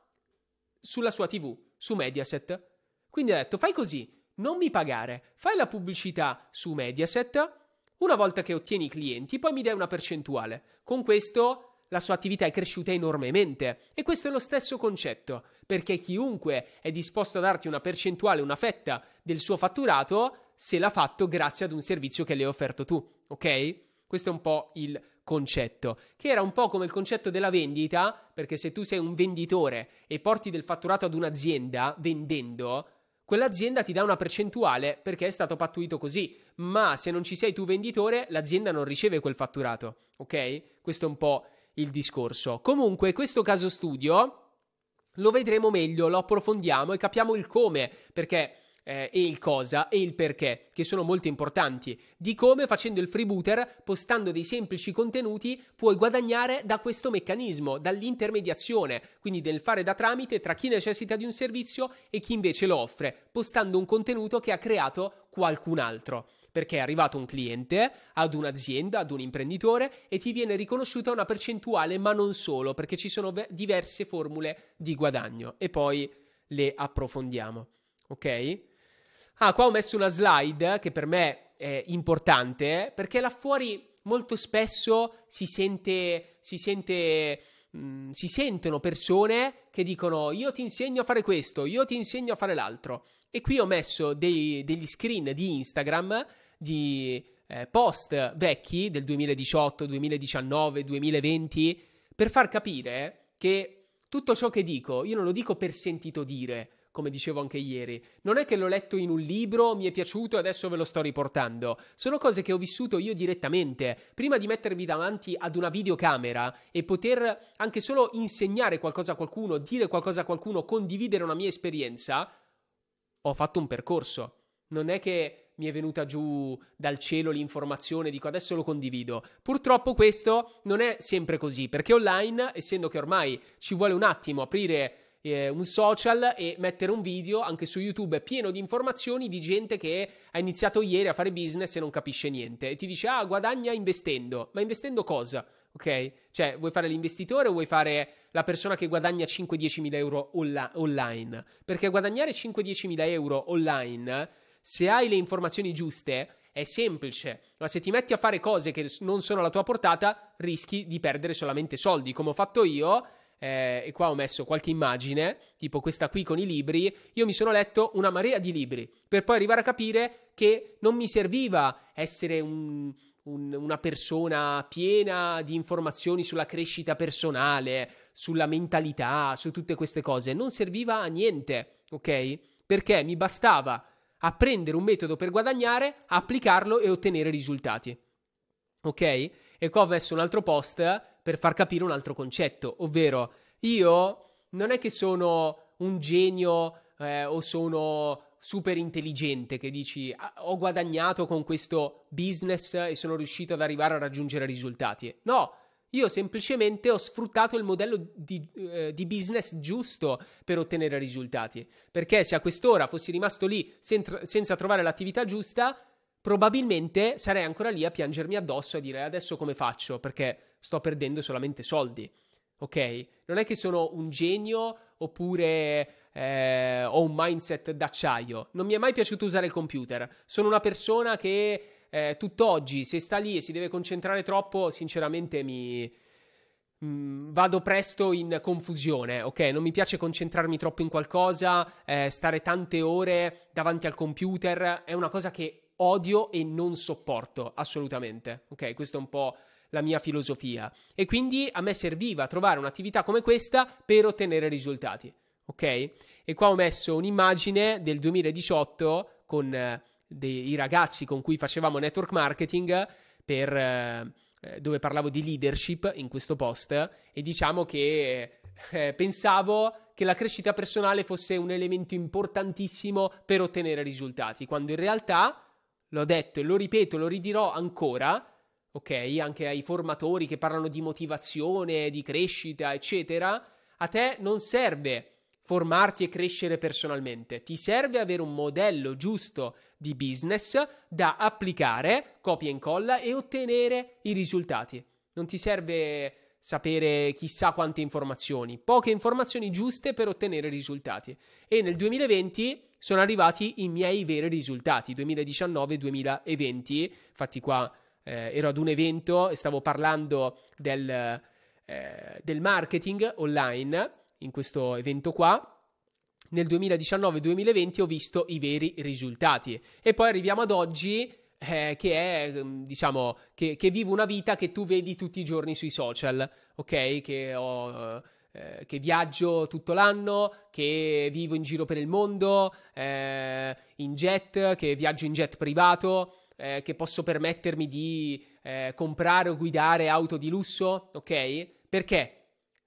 sulla sua TV, su Mediaset. Quindi ha detto: fai così, non mi pagare, fai la pubblicità su Mediaset una volta che ottieni i clienti, poi mi dai una percentuale. Con questo la sua attività è cresciuta enormemente e questo è lo stesso concetto, perché chiunque è disposto a darti una percentuale, una fetta del suo fatturato, se l'ha fatto grazie ad un servizio che le hai offerto tu, ok? Questo è un po' il concetto, che era un po' come il concetto della vendita, perché se tu sei un venditore e porti del fatturato ad un'azienda vendendo, quell'azienda ti dà una percentuale perché è stato pattuito così, ma se non ci sei tu venditore, l'azienda non riceve quel fatturato, ok? Questo è un po' il discorso. Comunque, questo caso studio lo vedremo meglio, lo approfondiamo e capiamo il come, perché eh, e il cosa e il perché, che sono molto importanti, di come facendo il freebooter, postando dei semplici contenuti, puoi guadagnare da questo meccanismo, dall'intermediazione, quindi del fare da tramite tra chi necessita di un servizio e chi invece lo offre, postando un contenuto che ha creato qualcun altro perché è arrivato un cliente ad un'azienda, ad un imprenditore e ti viene riconosciuta una percentuale, ma non solo, perché ci sono diverse formule di guadagno e poi le approfondiamo. Ok? Ah, qua ho messo una slide che per me è importante eh, perché là fuori molto spesso si sente, si sente mh, mm, si sentono persone che dicono io ti insegno a fare questo, io ti insegno a fare l'altro. E qui ho messo dei, degli screen di Instagram di eh, post vecchi del 2018, 2019, 2020 per far capire che tutto ciò che dico io non lo dico per sentito dire, come dicevo anche ieri. Non è che l'ho letto in un libro, mi è piaciuto e adesso ve lo sto riportando. Sono cose che ho vissuto io direttamente. Prima di mettervi davanti ad una videocamera e poter anche solo insegnare qualcosa a qualcuno, dire qualcosa a qualcuno, condividere una mia esperienza, ho fatto un percorso. Non è che mi è venuta giù dal cielo l'informazione, dico adesso lo condivido. Purtroppo questo non è sempre così, perché online, essendo che ormai ci vuole un attimo aprire eh, un social e mettere un video anche su YouTube pieno di informazioni di gente che ha iniziato ieri a fare business e non capisce niente e ti dice ah guadagna investendo, ma investendo cosa? Ok? Cioè, vuoi fare l'investitore o vuoi fare la persona che guadagna 5-10 mila euro on- online? Perché guadagnare 5-10 mila euro online, se hai le informazioni giuste, è semplice, ma se ti metti a fare cose che non sono alla tua portata, rischi di perdere solamente soldi, come ho fatto io eh, e qua ho messo qualche immagine, tipo questa qui con i libri, io mi sono letto una marea di libri per poi arrivare a capire che non mi serviva essere un, un, una persona piena di informazioni sulla crescita personale, sulla mentalità, su tutte queste cose. Non serviva a niente, ok? Perché mi bastava apprendere un metodo per guadagnare, applicarlo e ottenere risultati. Ok? E qua ho messo un altro post per far capire un altro concetto, ovvero io non è che sono un genio eh, o sono super intelligente che dici ah, ho guadagnato con questo business e sono riuscito ad arrivare a raggiungere risultati. No, io semplicemente ho sfruttato il modello di, eh, di, business giusto per ottenere risultati. Perché se a quest'ora fossi rimasto lì sen- senza trovare l'attività giusta, probabilmente sarei ancora lì a piangermi addosso e a dire adesso come faccio? Perché sto perdendo solamente soldi. Ok? Non è che sono un genio oppure eh, ho un mindset d'acciaio. Non mi è mai piaciuto usare il computer. Sono una persona che eh, tutt'oggi, se sta lì e si deve concentrare troppo, sinceramente mi, mm, vado presto in confusione, ok? Non mi piace concentrarmi troppo in qualcosa, eh, stare tante ore davanti al computer, è una cosa che odio e non sopporto assolutamente, ok? Questo è un po' la mia filosofia e quindi a me serviva trovare un'attività come questa per ottenere risultati, ok? E qua ho messo un'immagine del 2018 con eh, dei ragazzi con cui facevamo network marketing per... Eh, eh dove parlavo di leadership in questo post e diciamo che eh, eh, pensavo che la crescita personale fosse un elemento importantissimo per ottenere risultati, quando in realtà, l'ho detto e lo ripeto, lo ridirò ancora, ok? Anche ai formatori che parlano di motivazione, di crescita, eccetera. A te non serve formarti e crescere personalmente. Ti serve avere un modello giusto di business da applicare, copia e incolla e ottenere i risultati. Non ti serve sapere chissà quante informazioni, poche informazioni giuste per ottenere risultati. E nel 2020 sono arrivati i miei veri risultati, 2019-2020, infatti qua eh, ero ad un evento e stavo parlando del, eh, del marketing online in questo evento qua nel 2019-2020 ho visto i veri risultati. E poi arriviamo ad oggi, eh, che è, mm, diciamo, che, che, vivo una vita che tu vedi tutti i giorni sui social, ok? Che, ho, eh, che viaggio tutto l'anno, che vivo in giro per il mondo, eh, in jet, che viaggio in jet privato eh, che posso permettermi di eh, comprare o guidare auto di lusso, ok? Perché?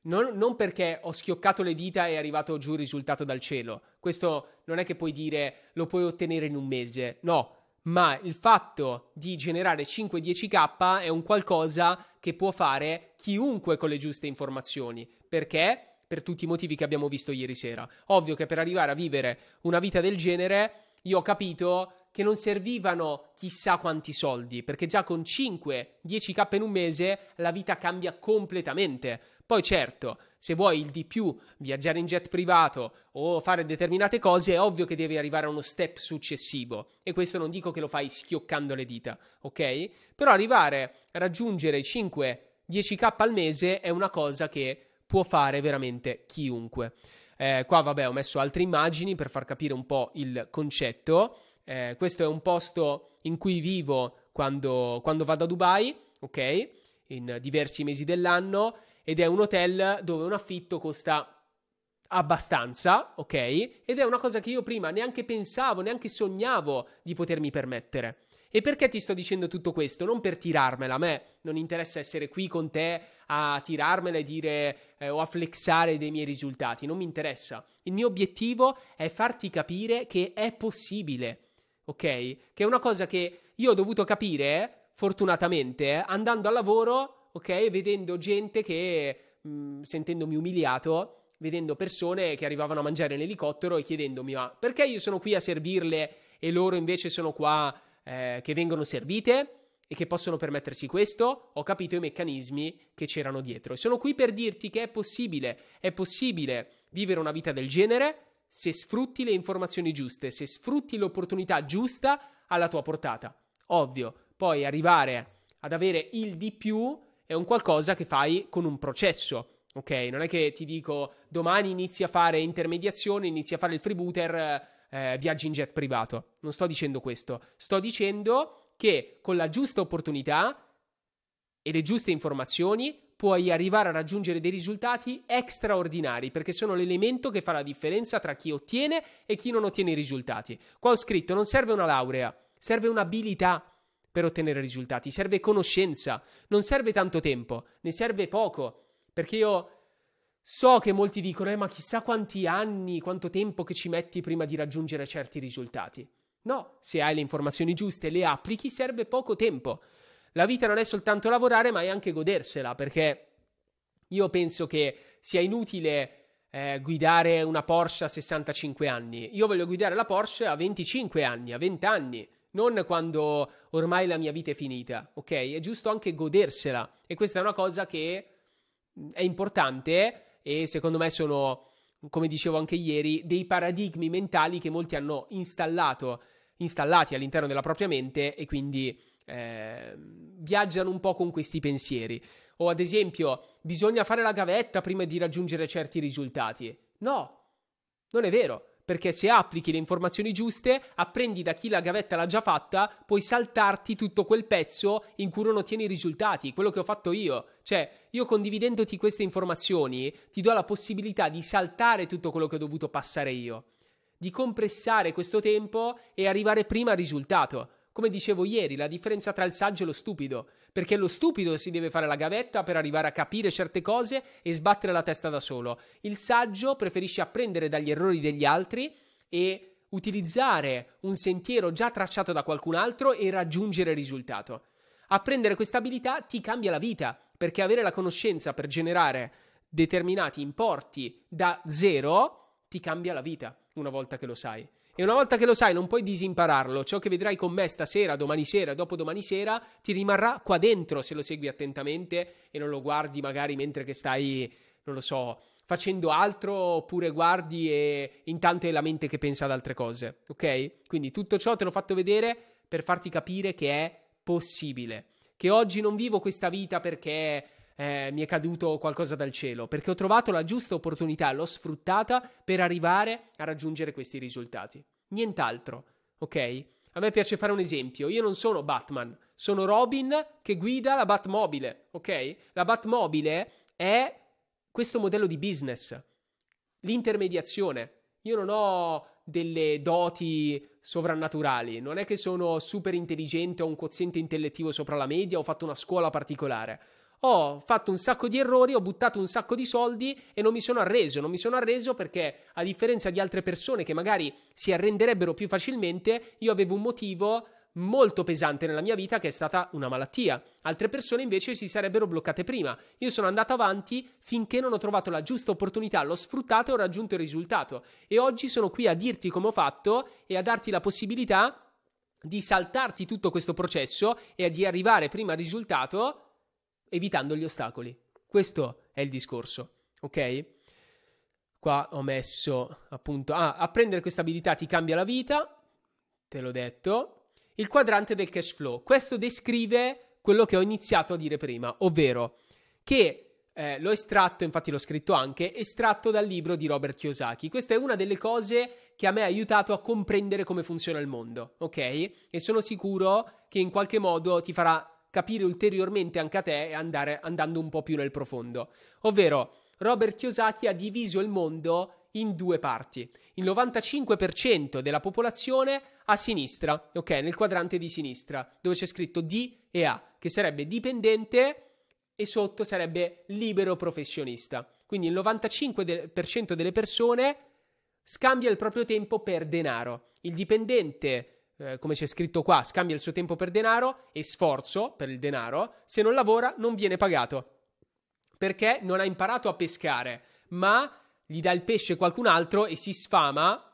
Non, non, perché ho schioccato le dita e è arrivato giù il risultato dal cielo. Questo non è che puoi dire lo puoi ottenere in un mese, no. Ma il fatto di generare 5-10k è un qualcosa che può fare chiunque con le giuste informazioni. Perché? Per tutti i motivi che abbiamo visto ieri sera. Ovvio che per arrivare a vivere una vita del genere, io ho capito che non servivano chissà quanti soldi, perché già con 5-10k in un mese la vita cambia completamente. Poi certo, se vuoi il di più, viaggiare in jet privato o fare determinate cose, è ovvio che devi arrivare a uno step successivo. E questo non dico che lo fai schioccando le dita, ok? Però arrivare a raggiungere 5-10k al mese è una cosa che può fare veramente chiunque. Eh, qua vabbè ho messo altre immagini per far capire un po' il concetto eh, questo è un posto in cui vivo quando, quando vado a Dubai, ok? In diversi mesi dell'anno ed è un hotel dove un affitto costa abbastanza, ok? Ed è una cosa che io prima neanche pensavo, neanche sognavo di potermi permettere. E perché ti sto dicendo tutto questo? Non per tirarmela, a me non interessa essere qui con te a tirarmela e dire eh, o a flexare dei miei risultati, non mi interessa. Il mio obiettivo è farti capire che è possibile ok? Che è una cosa che io ho dovuto capire, fortunatamente, andando al lavoro, ok? Vedendo gente che, mh, mm, sentendomi umiliato, vedendo persone che arrivavano a mangiare in elicottero e chiedendomi, ma perché io sono qui a servirle e loro invece sono qua eh, che vengono servite? e che possono permettersi questo, ho capito i meccanismi che c'erano dietro. E sono qui per dirti che è possibile, è possibile vivere una vita del genere, se sfrutti le informazioni giuste, se sfrutti l'opportunità giusta alla tua portata. Ovvio, poi arrivare ad avere il di più è un qualcosa che fai con un processo. Ok, non è che ti dico domani inizi a fare intermediazione, inizi a fare il freebooter, eh, viaggi in jet privato. Non sto dicendo questo, sto dicendo che con la giusta opportunità e le giuste informazioni puoi arrivare a raggiungere dei risultati straordinari perché sono l'elemento che fa la differenza tra chi ottiene e chi non ottiene i risultati. Qua ho scritto non serve una laurea, serve un'abilità per ottenere risultati, serve conoscenza, non serve tanto tempo, ne serve poco, perché io so che molti dicono eh, ma chissà quanti anni, quanto tempo che ci metti prima di raggiungere certi risultati. No, se hai le informazioni giuste e le applichi serve poco tempo. La vita non è soltanto lavorare, ma è anche godersela, perché io penso che sia inutile eh, guidare una Porsche a 65 anni. Io voglio guidare la Porsche a 25 anni, a 20 anni, non quando ormai la mia vita è finita, ok? È giusto anche godersela e questa è una cosa che mm, è importante e secondo me sono, come dicevo anche ieri, dei paradigmi mentali che molti hanno installato, installati all'interno della propria mente e quindi eh, viaggiano un po' con questi pensieri. O ad esempio, bisogna fare la gavetta prima di raggiungere certi risultati. No, non è vero perché se applichi le informazioni giuste, apprendi da chi la gavetta l'ha già fatta, puoi saltarti tutto quel pezzo in cui non ottieni i risultati, quello che ho fatto io. Cioè, io condividendoti queste informazioni ti do la possibilità di saltare tutto quello che ho dovuto passare io, di compressare questo tempo e arrivare prima al risultato. Come dicevo ieri, la differenza tra il saggio e lo stupido, perché lo stupido si deve fare la gavetta per arrivare a capire certe cose e sbattere la testa da solo. Il saggio preferisce apprendere dagli errori degli altri e utilizzare un sentiero già tracciato da qualcun altro e raggiungere il risultato. Apprendere questa abilità ti cambia la vita, perché avere la conoscenza per generare determinati importi da zero ti cambia la vita una volta che lo sai. E una volta che lo sai, non puoi disimpararlo. Ciò che vedrai con me stasera, domani sera, dopodomani sera, ti rimarrà qua dentro se lo segui attentamente e non lo guardi magari mentre che stai, non lo so, facendo altro oppure guardi e intanto è la mente che pensa ad altre cose, ok? Quindi tutto ciò te l'ho fatto vedere per farti capire che è possibile, che oggi non vivo questa vita perché eh, mi è caduto qualcosa dal cielo, perché ho trovato la giusta opportunità, l'ho sfruttata per arrivare a raggiungere questi risultati. Nient'altro, ok? A me piace fare un esempio, io non sono Batman, sono Robin che guida la Batmobile, ok? La Batmobile è questo modello di business, l'intermediazione. Io non ho delle doti sovrannaturali, non è che sono super intelligente, ho un quoziente intellettivo sopra la media, ho fatto una scuola particolare ho fatto un sacco di errori, ho buttato un sacco di soldi e non mi sono arreso. Non mi sono arreso perché, a differenza di altre persone che magari si arrenderebbero più facilmente, io avevo un motivo molto pesante nella mia vita che è stata una malattia. Altre persone invece si sarebbero bloccate prima. Io sono andato avanti finché non ho trovato la giusta opportunità, l'ho sfruttato e ho raggiunto il risultato. E oggi sono qui a dirti come ho fatto e a darti la possibilità di saltarti tutto questo processo e di arrivare prima al risultato evitando gli ostacoli. Questo è il discorso, ok? Qua ho messo appunto, ah, apprendere questa abilità ti cambia la vita, te l'ho detto. Il quadrante del cash flow. Questo descrive quello che ho iniziato a dire prima, ovvero che eh, l'ho estratto, infatti l'ho scritto anche, estratto dal libro di Robert Kiyosaki. Questa è una delle cose che a me ha aiutato a comprendere come funziona il mondo, ok? E sono sicuro che in qualche modo ti farà capire ulteriormente anche a te e andare, andando un po' più nel profondo. Ovvero, Robert Kiyosaki ha diviso il mondo in due parti. Il 95% della popolazione a sinistra, ok, nel quadrante di sinistra, dove c'è scritto D e A, che sarebbe dipendente e sotto sarebbe libero professionista. Quindi il 95% delle persone scambia il proprio tempo per denaro. Il dipendente eh, come c'è scritto qua, scambia il suo tempo per denaro e sforzo per il denaro, se non lavora non viene pagato. Perché non ha imparato a pescare, ma gli dà il pesce qualcun altro e si sfama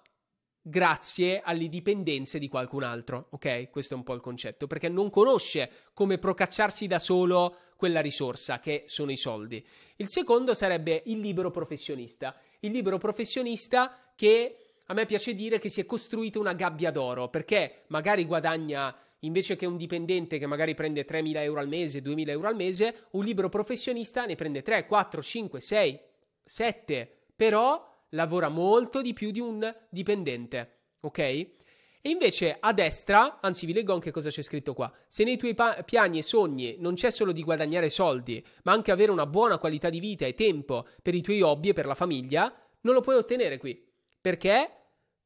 grazie alle dipendenze di qualcun altro. Ok? Questo è un po' il concetto, perché non conosce come procacciarsi da solo quella risorsa che sono i soldi. Il secondo sarebbe il libero professionista. Il libero professionista che a me piace dire che si è costruita una gabbia d'oro, perché magari guadagna invece che un dipendente che magari prende 3.000 euro al mese, 2.000 euro al mese, un libero professionista ne prende 3, 4, 5, 6, 7, però lavora molto di più di un dipendente, ok? E invece a destra, anzi vi leggo anche cosa c'è scritto qua, se nei tuoi pa- piani e sogni non c'è solo di guadagnare soldi, ma anche avere una buona qualità di vita e tempo per i tuoi hobby e per la famiglia, non lo puoi ottenere qui. Perché?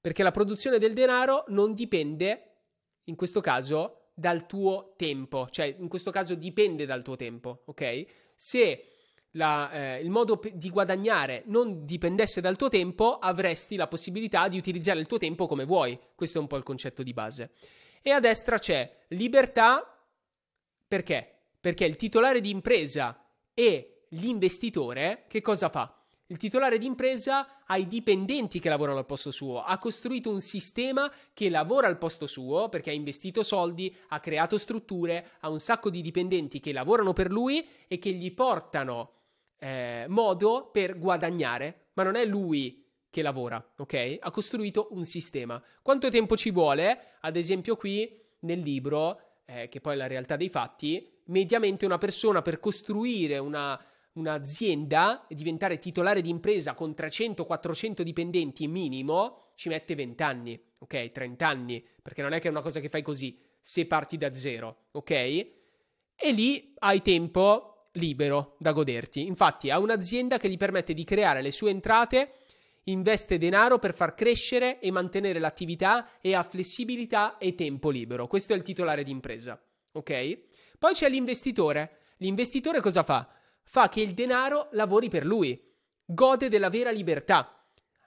Perché la produzione del denaro non dipende, in questo caso, dal tuo tempo, cioè in questo caso dipende dal tuo tempo, ok? Se la, eh, il modo di guadagnare non dipendesse dal tuo tempo, avresti la possibilità di utilizzare il tuo tempo come vuoi. Questo è un po' il concetto di base. E a destra c'è libertà perché? Perché il titolare di impresa e l'investitore che cosa fa? Il titolare di impresa ai dipendenti che lavorano al posto suo, ha costruito un sistema che lavora al posto suo perché ha investito soldi, ha creato strutture, ha un sacco di dipendenti che lavorano per lui e che gli portano eh, modo per guadagnare, ma non è lui che lavora, ok? Ha costruito un sistema. Quanto tempo ci vuole? Ad esempio qui nel libro, eh, che poi è la realtà dei fatti, mediamente una persona per costruire una un'azienda e diventare titolare di impresa con 300-400 dipendenti minimo ci mette 20 anni, ok? 30 anni, perché non è che è una cosa che fai così se parti da zero, ok? E lì hai tempo libero da goderti. Infatti ha un'azienda che gli permette di creare le sue entrate, investe denaro per far crescere e mantenere l'attività e ha flessibilità e tempo libero. Questo è il titolare di impresa, ok? Poi c'è l'investitore. L'investitore cosa fa? fa che il denaro lavori per lui, gode della vera libertà,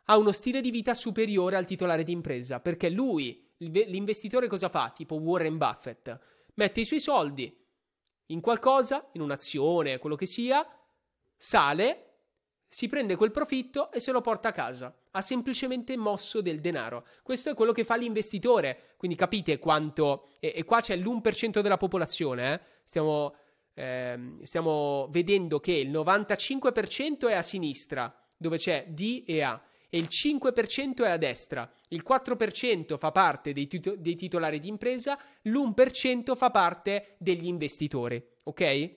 ha uno stile di vita superiore al titolare di impresa, perché lui, l'investitore cosa fa? Tipo Warren Buffett, mette i suoi soldi in qualcosa, in un'azione, quello che sia, sale, si prende quel profitto e se lo porta a casa. Ha semplicemente mosso del denaro. Questo è quello che fa l'investitore. Quindi capite quanto. E, e qua c'è l'1% della popolazione. Eh? Stiamo ehm, stiamo vedendo che il 95% è a sinistra, dove c'è D e A, e il 5% è a destra, il 4% fa parte dei, tito- dei titolari di impresa, l'1% fa parte degli investitori, ok?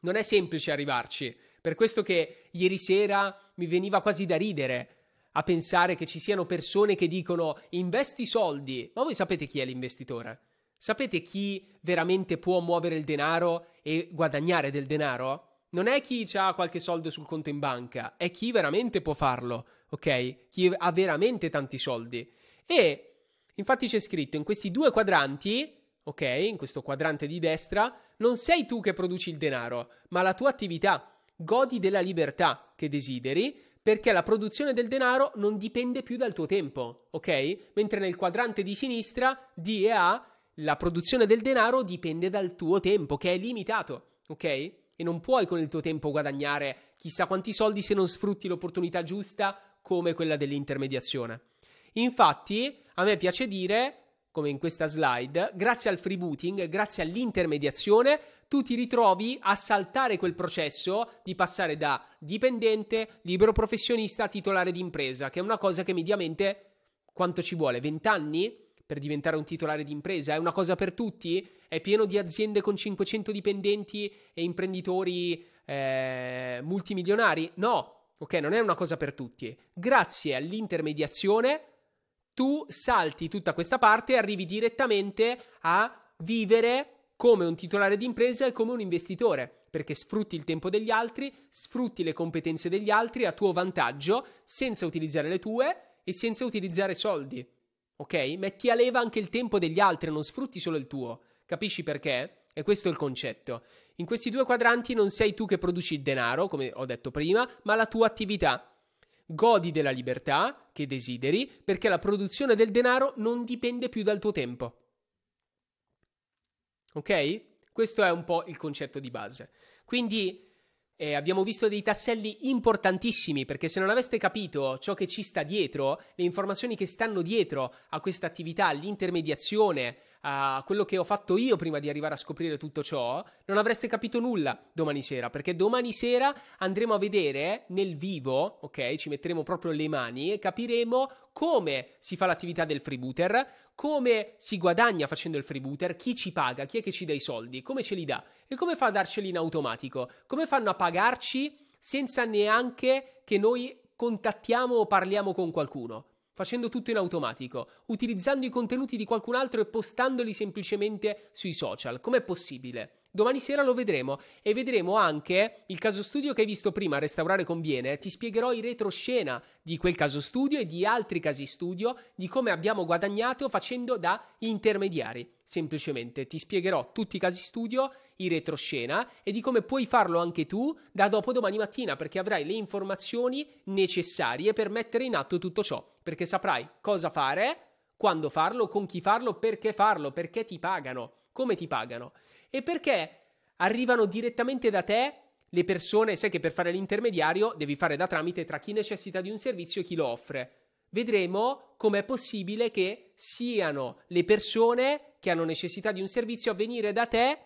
Non è semplice arrivarci, per questo che ieri sera mi veniva quasi da ridere a pensare che ci siano persone che dicono investi soldi, ma voi sapete chi è l'investitore? Sapete chi veramente può muovere il denaro e guadagnare del denaro non è chi ha qualche soldo sul conto in banca, è chi veramente può farlo, ok? Chi ha veramente tanti soldi. E infatti c'è scritto in questi due quadranti, ok? In questo quadrante di destra, non sei tu che produci il denaro, ma la tua attività. Godi della libertà che desideri perché la produzione del denaro non dipende più dal tuo tempo, ok? Mentre nel quadrante di sinistra, D e A la produzione del denaro dipende dal tuo tempo, che è limitato, ok? E non puoi con il tuo tempo guadagnare chissà quanti soldi se non sfrutti l'opportunità giusta come quella dell'intermediazione. Infatti, a me piace dire, come in questa slide, grazie al freebooting, grazie all'intermediazione, tu ti ritrovi a saltare quel processo di passare da dipendente, libero professionista a titolare di impresa, che è una cosa che mediamente quanto ci vuole? 20 anni? per diventare un titolare di impresa? È una cosa per tutti? È pieno di aziende con 500 dipendenti e imprenditori eh, multimilionari? No, ok, non è una cosa per tutti. Grazie all'intermediazione tu salti tutta questa parte e arrivi direttamente a vivere come un titolare di impresa e come un investitore, perché sfrutti il tempo degli altri, sfrutti le competenze degli altri a tuo vantaggio, senza utilizzare le tue e senza utilizzare soldi ok? Metti a leva anche il tempo degli altri, non sfrutti solo il tuo. Capisci perché? E questo è il concetto. In questi due quadranti non sei tu che produci il denaro, come ho detto prima, ma la tua attività. Godi della libertà che desideri perché la produzione del denaro non dipende più dal tuo tempo. Ok? Questo è un po' il concetto di base. Quindi eh, abbiamo visto dei tasselli importantissimi perché se non aveste capito ciò che ci sta dietro, le informazioni che stanno dietro a questa attività, l'intermediazione, a quello che ho fatto io prima di arrivare a scoprire tutto ciò, non avreste capito nulla domani sera, perché domani sera andremo a vedere nel vivo, ok? Ci metteremo proprio le mani e capiremo come si fa l'attività del freebooter, come si guadagna facendo il freebooter, chi ci paga, chi è che ci dà i soldi, come ce li dà e come fa a darceli in automatico, come fanno a pagarci senza neanche che noi contattiamo o parliamo con qualcuno facendo tutto in automatico, utilizzando i contenuti di qualcun altro e postandoli semplicemente sui social. Com'è possibile? Domani sera lo vedremo e vedremo anche il caso studio che hai visto prima, Restaurare conviene. Ti spiegherò i retroscena di quel caso studio e di altri casi studio, di come abbiamo guadagnato facendo da intermediari. Semplicemente ti spiegherò tutti i casi studio i retroscena e di come puoi farlo anche tu da dopodomani mattina perché avrai le informazioni necessarie per mettere in atto tutto ciò, perché saprai cosa fare, quando farlo, con chi farlo, perché farlo, perché ti pagano, come ti pagano e perché arrivano direttamente da te le persone, sai che per fare l'intermediario devi fare da tramite tra chi necessita di un servizio e chi lo offre. Vedremo com'è possibile che siano le persone che hanno necessità di un servizio a venire da te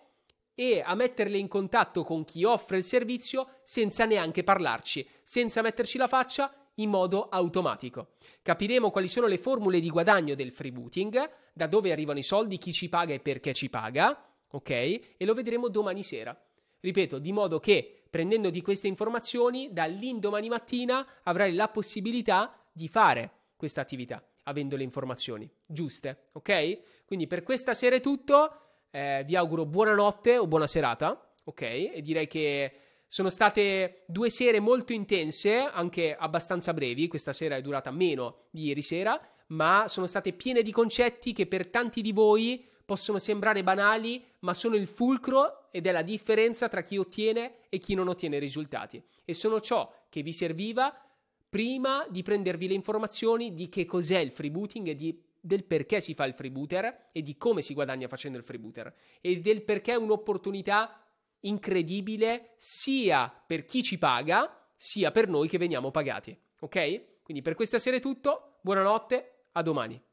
e a metterle in contatto con chi offre il servizio senza neanche parlarci, senza metterci la faccia in modo automatico. Capiremo quali sono le formule di guadagno del freebooting, da dove arrivano i soldi, chi ci paga e perché ci paga ok? E lo vedremo domani sera. Ripeto, di modo che prendendoti queste informazioni, dall'indomani mattina avrai la possibilità di fare questa attività, avendo le informazioni giuste, ok? Quindi per questa sera è tutto, eh, vi auguro buonanotte o buona serata, ok? E direi che sono state due sere molto intense, anche abbastanza brevi, questa sera è durata meno di ieri sera, ma sono state piene di concetti che per tanti di voi possono sembrare banali, ma sono il fulcro ed è la differenza tra chi ottiene e chi non ottiene risultati. E sono ciò che vi serviva prima di prendervi le informazioni di che cos'è il freebooting e di, del perché si fa il freebooter e di come si guadagna facendo il freebooter e del perché è un'opportunità incredibile sia per chi ci paga sia per noi che veniamo pagati. Ok? Quindi per questa sera è tutto, buonanotte, a domani.